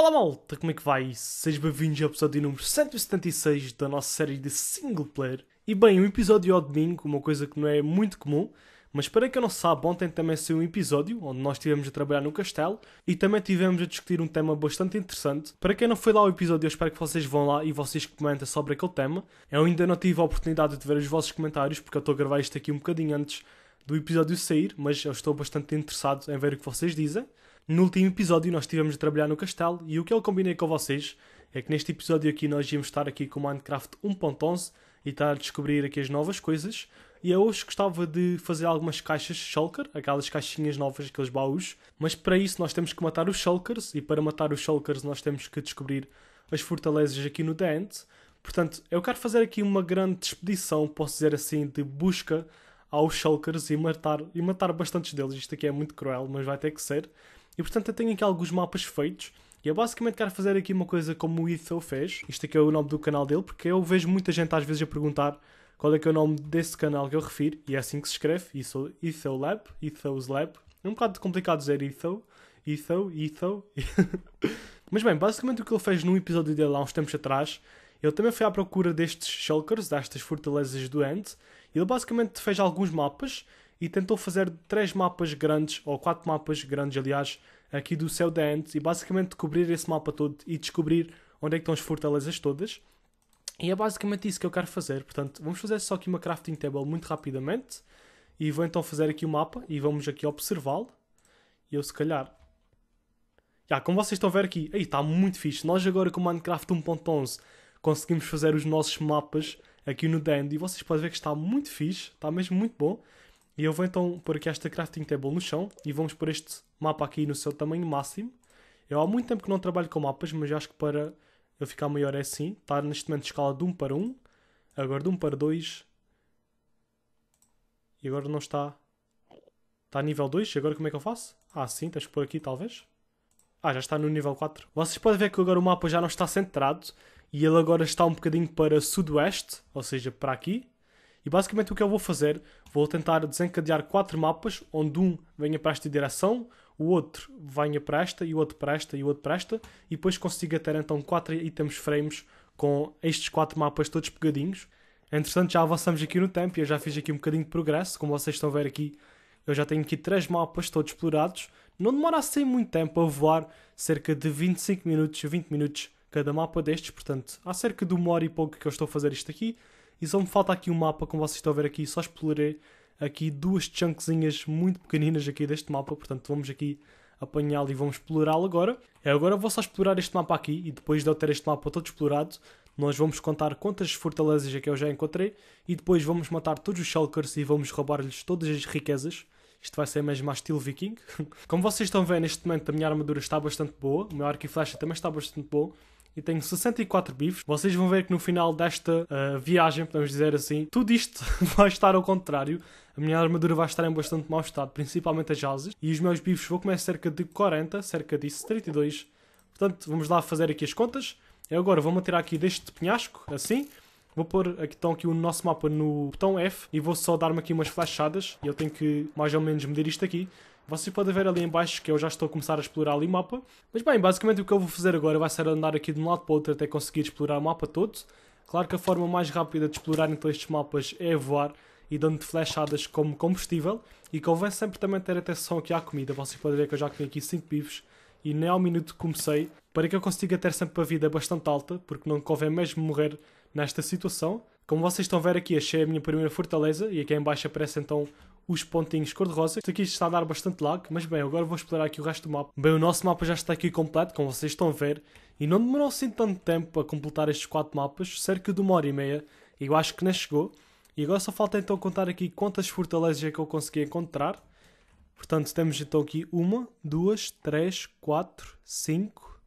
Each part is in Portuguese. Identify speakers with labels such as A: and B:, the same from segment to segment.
A: Olá malta, como é que vai? Sejam bem-vindos ao episódio número 176 da nossa série de single player. E bem, um episódio ao domingo, uma coisa que não é muito comum, mas para quem não sabe, ontem também saiu um episódio onde nós estivemos a trabalhar no castelo e também tivemos a discutir um tema bastante interessante. Para quem não foi lá ao episódio, eu espero que vocês vão lá e vocês comentem sobre aquele tema. Eu ainda não tive a oportunidade de ver os vossos comentários porque eu estou a gravar isto aqui um bocadinho antes do episódio sair, mas eu estou bastante interessado em ver o que vocês dizem. No último episódio nós estivemos a trabalhar no castelo e o que eu combinei com vocês é que neste episódio aqui nós íamos estar aqui com o Minecraft 1.11 e estar a descobrir aqui as novas coisas. E eu hoje gostava de fazer algumas caixas shulker, aquelas caixinhas novas, aqueles baús. Mas para isso nós temos que matar os shulkers e para matar os shulkers nós temos que descobrir as fortalezas aqui no Dent. Portanto, eu quero fazer aqui uma grande expedição, posso dizer assim, de busca aos shulkers e matar, e matar bastantes deles. Isto aqui é muito cruel, mas vai ter que ser. E portanto eu tenho aqui alguns mapas feitos e eu basicamente quero fazer aqui uma coisa como o Etho fez. Isto aqui é o nome do canal dele, porque eu vejo muita gente às vezes a perguntar qual é que é o nome desse canal que eu refiro, e é assim que se escreve, Etho, Etho Lab, Itho's Lab. É um bocado complicado dizer Itho Itho Itho Mas bem, basicamente o que ele fez num episódio dele há uns tempos atrás, ele também foi à procura destes shulkers, destas fortalezas do End, ele basicamente fez alguns mapas e tentou fazer três mapas grandes, ou quatro mapas grandes aliás, aqui do céu da Ant e basicamente cobrir esse mapa todo e descobrir onde é que estão as fortalezas todas. E é basicamente isso que eu quero fazer. Portanto, vamos fazer só aqui uma crafting table muito rapidamente. E vou então fazer aqui o mapa e vamos aqui observá-lo. E eu se calhar... Já, como vocês estão a ver aqui, aí está muito fixe. Nós agora com o Minecraft 1.11 conseguimos fazer os nossos mapas aqui no Dend. E vocês podem ver que está muito fixe, está mesmo muito bom. E eu vou então pôr aqui esta crafting table no chão e vamos por este mapa aqui no seu tamanho máximo. Eu há muito tempo que não trabalho com mapas, mas acho que para eu ficar maior é assim. Está neste momento de escala de 1 para 1, agora de 1 para 2. E agora não está. Está nível 2, agora como é que eu faço? Ah, sim, tens que pôr aqui talvez. Ah, já está no nível 4. Vocês podem ver que agora o mapa já não está centrado e ele agora está um bocadinho para sudoeste, ou seja, para aqui. E basicamente o que eu vou fazer, vou tentar desencadear quatro mapas, onde um venha para esta direção, o outro venha para esta, e o outro para esta, e o outro para esta, e depois consiga ter então 4 itens frames com estes 4 mapas todos pegadinhos. Entretanto, é já avançamos aqui no tempo e eu já fiz aqui um bocadinho de progresso, como vocês estão a ver aqui. Eu já tenho aqui 3 mapas todos explorados. Não demora assim muito tempo a voar, cerca de 25 minutos, 20 minutos cada mapa destes. Portanto, há cerca de uma hora e pouco que eu estou a fazer isto aqui. E só me falta aqui um mapa, como vocês estão a ver aqui, só explorei aqui duas chunkzinhas muito pequeninas aqui deste mapa, portanto vamos aqui apanhá-lo e vamos explorá-lo agora. É agora vou só explorar este mapa aqui e depois de eu ter este mapa todo explorado, nós vamos contar quantas fortalezas é que eu já encontrei e depois vamos matar todos os Shulkers e vamos roubar-lhes todas as riquezas. Isto vai ser mesmo a estilo viking. Como vocês estão vendo neste momento a minha armadura está bastante boa, o meu arco e flecha também está bastante bom e tenho 64 bifes. Vocês vão ver que no final desta uh, viagem, podemos dizer assim, tudo isto vai estar ao contrário. A minha armadura vai estar em bastante mau estado, principalmente as asas. E os meus bifes vão começar cerca de 40, cerca disso 32. Portanto, vamos lá fazer aqui as contas. E agora vou-me tirar aqui deste penhasco, assim. Vou pôr aqui, então, aqui o nosso mapa no botão F e vou só dar-me aqui umas flechadas. E eu tenho que mais ou menos medir isto aqui. Vocês podem ver ali embaixo que eu já estou a começar a explorar ali o mapa. Mas bem, basicamente o que eu vou fazer agora vai ser andar aqui de um lado para o outro até conseguir explorar o mapa todo. Claro que a forma mais rápida de explorar então estes mapas é voar e dando flechadas como combustível. E convém sempre também ter atenção aqui à comida. Vocês podem ver que eu já comi aqui 5 bifes e nem ao minuto comecei. Para que eu consiga ter sempre a vida bastante alta, porque não convém mesmo morrer nesta situação. Como vocês estão a ver aqui, achei a minha primeira fortaleza e aqui em baixo aparece então os pontinhos cor-de-rosa. Isto aqui está a dar bastante lag, mas bem, agora vou explorar aqui o resto do mapa. Bem, o nosso mapa já está aqui completo, como vocês estão a ver, e não demorou assim tanto tempo a completar estes quatro mapas, cerca de uma hora e meia, e eu acho que nem chegou. E agora só falta então contar aqui quantas fortalezas é que eu consegui encontrar. Portanto, temos então aqui uma, duas, três, quatro, cinco,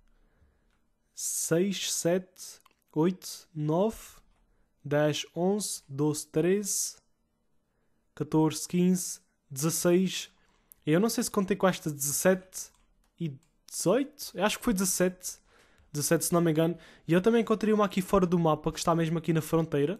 A: seis, sete, oito, nove, dez, onze, 12, 13, 14, 15, 16. Eu não sei se contei com esta 17 e 18. Eu acho que foi 17. 17, se não me engano. E eu também encontrei uma aqui fora do mapa, que está mesmo aqui na fronteira.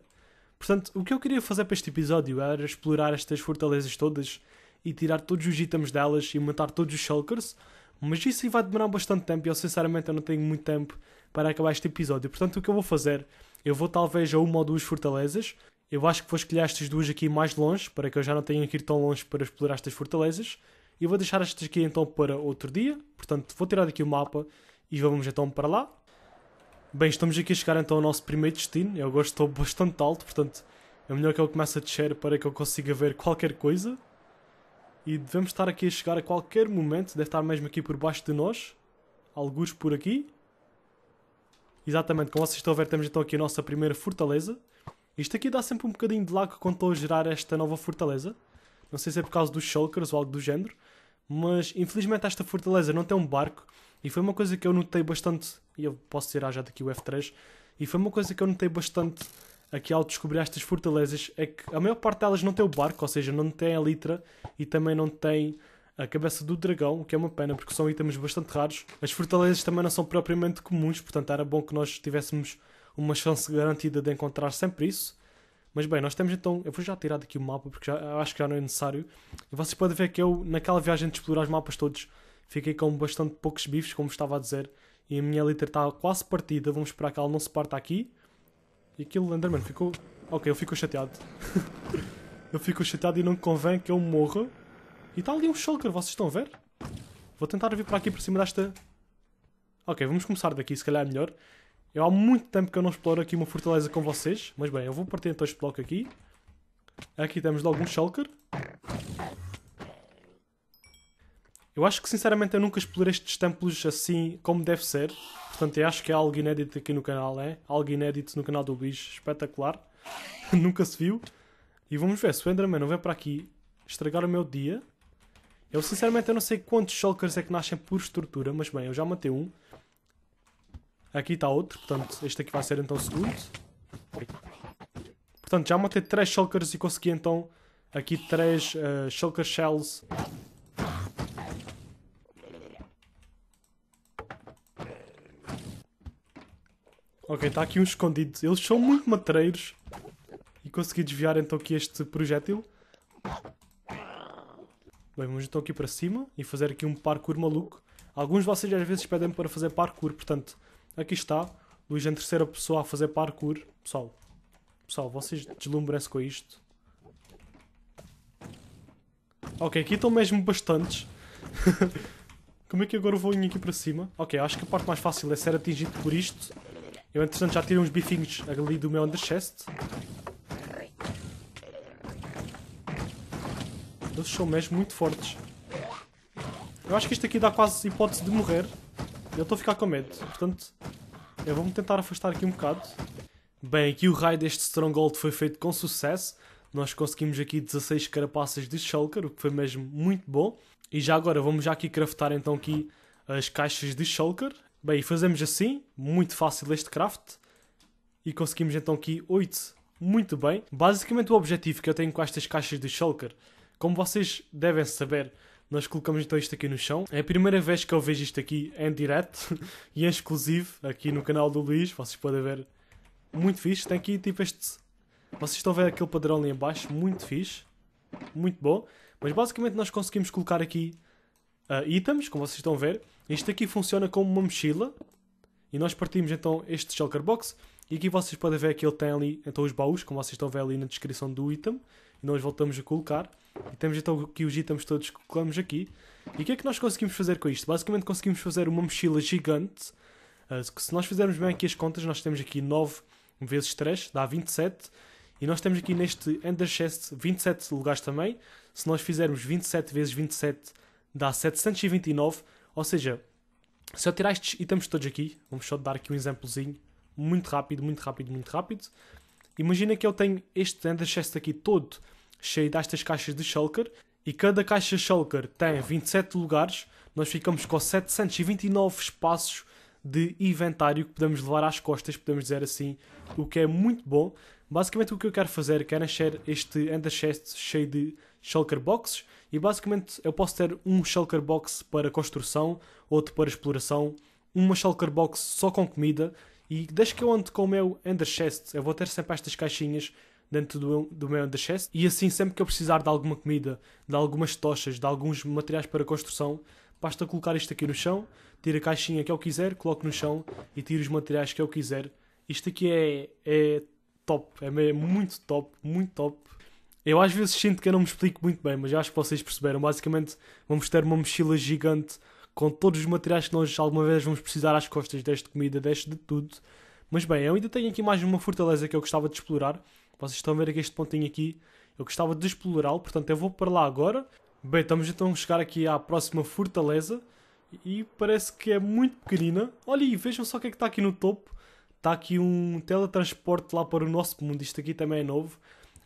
A: Portanto, o que eu queria fazer para este episódio era explorar estas fortalezas todas e tirar todos os itens delas e matar todos os shulkers. Mas isso vai demorar bastante tempo e eu sinceramente eu não tenho muito tempo para acabar este episódio. Portanto, o que eu vou fazer, eu vou talvez a uma ou duas fortalezas, eu acho que vou escolher estas duas aqui mais longe, para que eu já não tenha que ir tão longe para explorar estas fortalezas. E vou deixar estas aqui então para outro dia. Portanto, vou tirar daqui o mapa e vamos então para lá. Bem, estamos aqui a chegar então ao nosso primeiro destino. Eu agora estou bastante alto, portanto é melhor que eu comece a descer para que eu consiga ver qualquer coisa. E devemos estar aqui a chegar a qualquer momento. Deve estar mesmo aqui por baixo de nós. Alguns por aqui. Exatamente, como vocês estão a ver, temos então aqui a nossa primeira fortaleza. Isto aqui dá sempre um bocadinho de lag quando estou a gerar esta nova fortaleza. Não sei se é por causa dos shulkers ou algo do género. Mas infelizmente esta fortaleza não tem um barco. E foi uma coisa que eu notei bastante. E eu posso dizer ah, já daqui o F3. E foi uma coisa que eu notei bastante aqui ao descobrir estas fortalezas. É que a maior parte delas não tem o barco, ou seja, não tem a litra e também não tem a cabeça do dragão, o que é uma pena porque são itens bastante raros. As fortalezas também não são propriamente comuns, portanto era bom que nós tivéssemos uma chance garantida de encontrar sempre isso. Mas bem, nós temos então. Eu vou já tirar daqui o mapa porque já, acho que já não é necessário. E vocês podem ver que eu, naquela viagem de explorar os mapas todos, fiquei com bastante poucos bifes, como estava a dizer. E a minha liter está quase partida. Vamos esperar que ela não se parta aqui. E aquilo, Enderman, ficou. Ok, ele ficou chateado. ele ficou chateado e não convém que eu morra. E está ali um shulker, vocês estão a ver? Vou tentar vir para aqui para cima desta. Ok, vamos começar daqui, se calhar é melhor. Eu há muito tempo que eu não exploro aqui uma fortaleza com vocês, mas bem, eu vou partir então este bloco aqui. Aqui temos logo um shulker. Eu acho que sinceramente eu nunca explorei estes templos assim como deve ser. Portanto, eu acho que é algo inédito aqui no canal, é? Algo inédito no canal do Bicho, espetacular. nunca se viu. E vamos ver se o Enderman não vem para aqui estragar o meu dia. Eu sinceramente eu não sei quantos shulkers é que nascem por estrutura, mas bem, eu já matei um. Aqui está outro, portanto, este aqui vai ser então o segundo. Portanto, já matei 3 shulkers e consegui então aqui 3 uh, eh, shulker shells. Ok, está aqui um escondido. Eles são muito matreiros. E consegui desviar então aqui este projétil. Bem, vamos então aqui para cima e fazer aqui um parkour maluco. Alguns de vocês às vezes pedem para fazer parkour, portanto, Aqui está. Luís em terceira pessoa a fazer parkour. Pessoal, pessoal vocês deslumbram-se com isto. Ok, aqui estão mesmo bastantes. Como é que agora vou aqui para cima? Ok, acho que a parte mais fácil é ser atingido por isto. Eu, entretanto, já tirei uns bifinhos ali do meu underchest. Eles são mesmo muito fortes. Eu acho que isto aqui dá quase hipótese de morrer. Eu estou a ficar com medo. Portanto, eu é, vou-me tentar afastar aqui um bocado. Bem, aqui o raio deste Stronghold foi feito com sucesso. Nós conseguimos aqui 16 carapaças de Shulker, o que foi mesmo muito bom. E já agora, vamos já aqui craftar então aqui as caixas de Shulker. Bem, fazemos assim, muito fácil este craft. E conseguimos então aqui 8. Muito bem. Basicamente o objetivo que eu tenho com estas caixas de Shulker, como vocês devem saber, nós colocamos então isto aqui no chão. É a primeira vez que eu vejo isto aqui em direto e em exclusivo aqui no canal do Luís. Vocês podem ver. Muito fixe. Tem aqui tipo este. Vocês estão a ver aquele padrão ali embaixo. Muito fixe. Muito bom. Mas basicamente nós conseguimos colocar aqui uh, itens, como vocês estão a ver. Isto aqui funciona como uma mochila. E nós partimos então este shulker box e aqui vocês podem ver que ele tem ali então os baús, como vocês estão a ver ali na descrição do item. E nós voltamos a colocar. E temos então aqui os itens todos que colocamos aqui. E o que é que nós conseguimos fazer com isto? Basicamente conseguimos fazer uma mochila gigante. Ah, se nós fizermos bem aqui as contas, nós temos aqui 9 vezes 3, dá 27. E nós temos aqui neste Ender Chest 27 lugares também. Se nós fizermos 27 vezes 27, dá 729. Ou seja, se eu tirar estes itens todos aqui, vamos só dar aqui um exemplozinho muito rápido, muito rápido, muito rápido. Imagina que eu tenho este Ender Chest aqui todo cheio destas caixas de shulker e cada caixa shulker tem 27 lugares. Nós ficamos com 729 espaços de inventário que podemos levar às costas, podemos dizer assim, o que é muito bom. Basicamente o que eu quero fazer, é encher este Ender Chest cheio de shulker boxes e basicamente eu posso ter um shulker box para construção, outro para exploração, uma shulker box só com comida e desde que eu ando com o meu underchest, eu vou ter sempre estas caixinhas dentro do, do meu underchest. E assim, sempre que eu precisar de alguma comida, de algumas tochas, de alguns materiais para construção, basta colocar isto aqui no chão, tiro a caixinha que eu quiser, coloco no chão e tiro os materiais que eu quiser. Isto aqui é, é top, é, é muito top, muito top. Eu às vezes sinto que eu não me explico muito bem, mas eu acho que vocês perceberam. Basicamente, vamos ter uma mochila gigante com todos os materiais que nós alguma vez vamos precisar às costas, deste comida, deste de tudo. Mas bem, eu ainda tenho aqui mais uma fortaleza que eu gostava de explorar. Vocês estão a ver aqui este pontinho aqui. Eu gostava de explorá-lo, portanto eu vou para lá agora. Bem, estamos então a chegar aqui à próxima fortaleza. E parece que é muito pequenina. Olha aí, vejam só o que é que está aqui no topo. Está aqui um teletransporte lá para o nosso mundo. Isto aqui também é novo.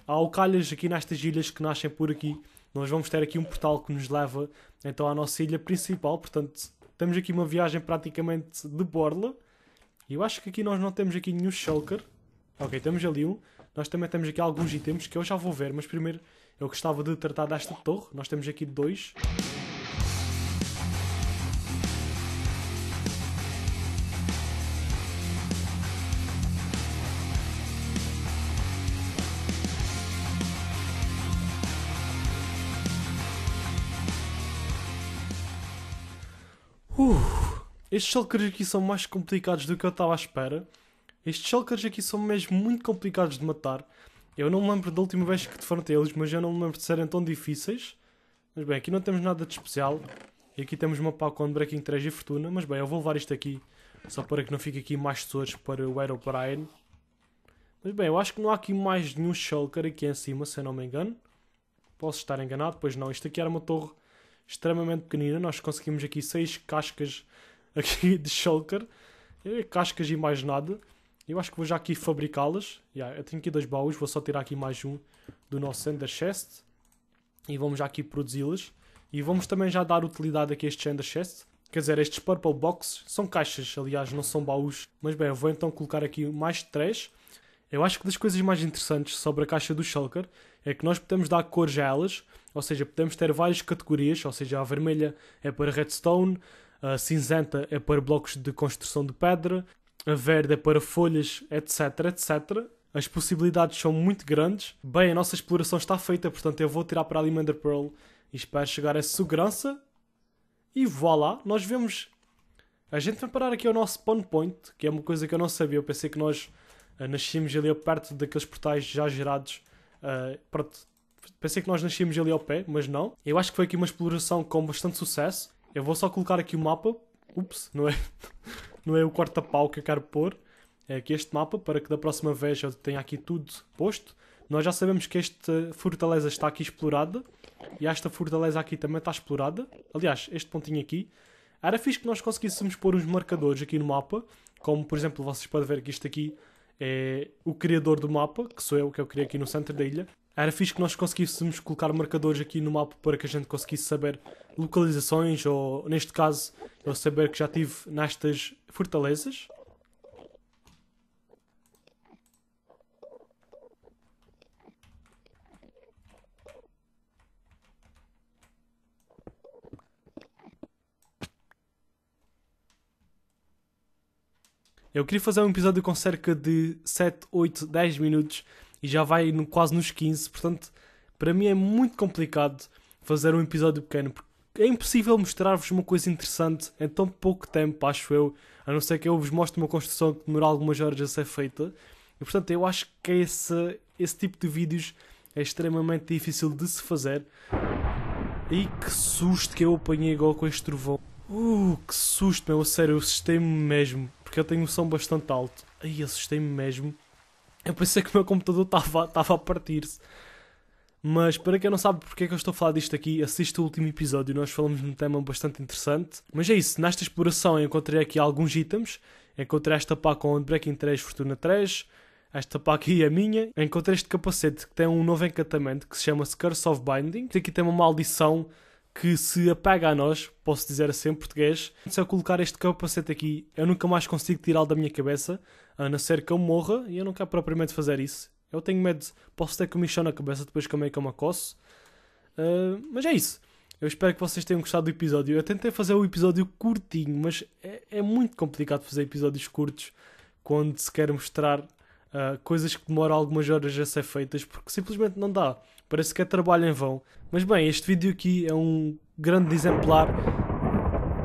A: Há alcalhas aqui nestas ilhas que nascem por aqui nós vamos ter aqui um portal que nos leva então à nossa ilha principal. Portanto, temos aqui uma viagem praticamente de borla. E eu acho que aqui nós não temos aqui nenhum shulker. Ok, temos ali um. Nós também temos aqui alguns itens que eu já vou ver, mas primeiro eu gostava de tratar desta torre. Nós temos aqui dois. Estes shulkers aqui são mais complicados do que eu estava à espera. Estes shulkers aqui são mesmo muito complicados de matar. Eu não me lembro da última vez que defrontei eles, mas eu não me lembro de serem tão difíceis. Mas bem, aqui não temos nada de especial. E aqui temos uma pau com Breaking 3 e Fortuna. Mas bem, eu vou levar isto aqui só para que não fique aqui mais tesouros para o Brian. Mas bem, eu acho que não há aqui mais nenhum Shulker aqui em cima, se eu não me engano. Posso estar enganado, pois não. Isto aqui era uma torre extremamente pequenina. Nós conseguimos aqui 6 cascas aqui de shulker, eh, cascas e mais nada. Eu acho que vou já aqui fabricá-las. Yeah, eu tenho aqui dois baús, vou só tirar aqui mais um do nosso Ender Chest. E vamos já aqui produzi-las. E vamos também já dar utilidade aqui a estes Ender Chest. Quer dizer, estes Purple Boxes são caixas, aliás, não são baús. Mas bem, eu vou então colocar aqui mais três. Eu acho que das coisas mais interessantes sobre a caixa do Shulker é que nós podemos dar cores a elas, ou seja, podemos ter várias categorias, ou seja, a vermelha é para redstone, a cinzenta é para blocos de construção de pedra, a verde é para folhas, etc, etc. As possibilidades são muito grandes. Bem, a nossa exploração está feita, portanto eu vou tirar para a Limander Pearl e espero chegar a segurança. E voilá, nós vemos... A gente vai parar aqui ao nosso spawn point, que é uma coisa que eu não sabia. Eu pensei que nós eh, nascíamos ali perto daqueles portais já gerados. Uh, pronto, pensei que nós nascíamos ali ao pé, mas não. Eu acho que foi aqui uma exploração com bastante sucesso. Eu vou só colocar aqui o mapa. Ups, não é, não é o corta-pau que eu quero pôr. É aqui este mapa, para que da próxima vez eu tenha aqui tudo posto. Nós já sabemos que esta fortaleza está aqui explorada. E esta fortaleza aqui também está explorada. Aliás, este pontinho aqui. Era fixe que nós conseguíssemos pôr uns marcadores aqui no mapa. Como, por exemplo, vocês podem ver que isto aqui é o criador do mapa, que sou eu, que é eu criei aqui no centro da ilha. Era fixe que nós conseguíssemos colocar marcadores aqui no mapa para que a gente conseguisse saber localizações, ou neste caso, eu saber que já tive nestas fortalezas. Eu queria fazer um episódio com cerca de 7, 8, 10 minutos, e já vai no, quase nos 15. Portanto, para mim é muito complicado fazer um episódio pequeno, porque é impossível mostrar-vos uma coisa interessante em tão pouco tempo, acho eu, a não ser que eu vos mostre uma construção que demora algumas horas a ser feita. E portanto, eu acho que esse, esse tipo de vídeos é extremamente difícil de se fazer. E que susto que eu apanhei igual com este trovão. Uh, que susto, meu, sério, eu assustei-me mesmo, porque eu tenho um som bastante alto. Aí assustei-me mesmo. Eu é pensei que o meu computador estava a partir-se. Mas para quem não sabe porque é que eu estou a falar disto aqui, assista o último episódio, nós falamos de um tema bastante interessante. Mas é isso, nesta exploração eu encontrei aqui alguns itens. Encontrei esta pá com Breaking 3 Fortuna 3, esta pá aqui é minha. Encontrei este capacete que tem um novo encantamento que se chama Curse of Binding. Este aqui tem uma maldição que se apega a nós, posso dizer assim em português. Se eu colocar este capacete aqui, eu nunca mais consigo tirá-lo da minha cabeça a não ser que eu morra, e eu não quero propriamente fazer isso. Eu tenho medo, posso ter comichão na cabeça depois como é que eu me acosso. Uh, mas é isso. Eu espero que vocês tenham gostado do episódio. Eu tentei fazer o um episódio curtinho, mas é, é, muito complicado fazer episódios curtos quando se quer mostrar uh, coisas que demoram algumas horas a ser feitas, porque simplesmente não dá. Parece que é trabalho em vão. Mas bem, este vídeo aqui é um grande exemplar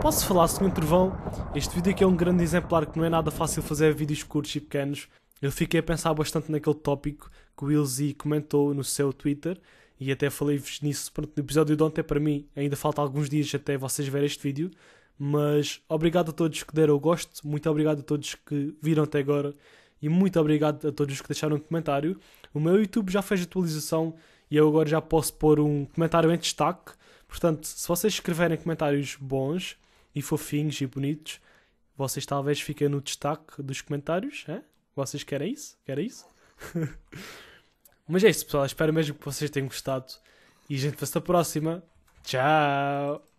A: Posso falar, Sr. Trovão? Este vídeo aqui é um grande exemplar que não é nada fácil fazer vídeos curtos e pequenos. Eu fiquei a pensar bastante naquele tópico que o Will comentou no seu Twitter e até falei-vos nisso pronto, no episódio de ontem. Para mim, ainda falta alguns dias até vocês verem este vídeo. Mas obrigado a todos que deram o gosto, muito obrigado a todos que viram até agora e muito obrigado a todos que deixaram um comentário. O meu YouTube já fez atualização e eu agora já posso pôr um comentário em destaque. Portanto, se vocês escreverem comentários bons, e fofinhos e bonitos, vocês talvez fiquem no destaque dos comentários. é Vocês querem isso? Querem isso? Mas é isso, pessoal. Espero mesmo que vocês tenham gostado. E a gente vai-se a próxima. Tchau!